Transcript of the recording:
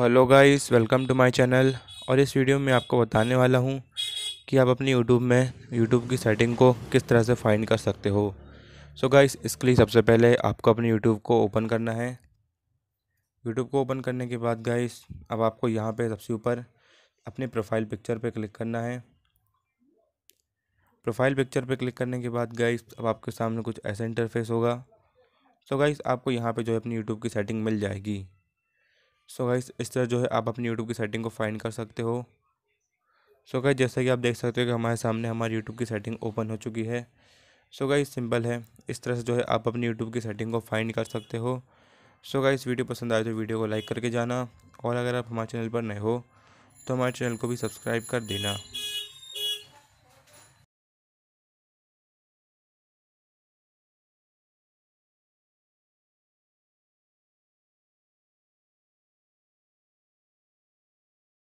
hello guys welcome to my channel और इस video में आपको बताने वाला हूं कि आप अपनी यूट्यूब में यूट्यूब की सेटिंग को किस तरह से फाइंड कर सकते हो सो so गाइस इसके लिए सबसे पहले आपको अपनी यूट्यूब को ओपन करना है यूट्यूब को ओपन करने के बाद गाइस अब आपको यहाँ पे सबसे ऊपर अपनी प्रोफाइल पिक्चर पर क्लिक करना है प्रोफाइल पिक्चर पर क्लिक करने के बाद गाइस अब आपके सामने कुछ ऐसा इंटरफेस होगा सो so गाइस आपको यहाँ पर जो है अपनी यूट्यूब की सेटिंग मिल जाएगी सो so गाइस इस तरह जो है आप अपनी यूट्यूब की सेटिंग को फाइंड कर सकते हो सो so गाइस जैसा कि आप देख सकते हो कि हमारे सामने हमारी यूट्यूब की सेटिंग ओपन हो चुकी है सो so गाइस सिंपल है इस तरह से जो है आप अपनी यूट्यूब की सेटिंग को फाइंड कर सकते हो सो so गाइस वीडियो पसंद आए तो वीडियो को लाइक करके जाना और अगर आप हमारे चैनल पर नए हो तो हमारे चैनल को भी सब्सक्राइब कर देना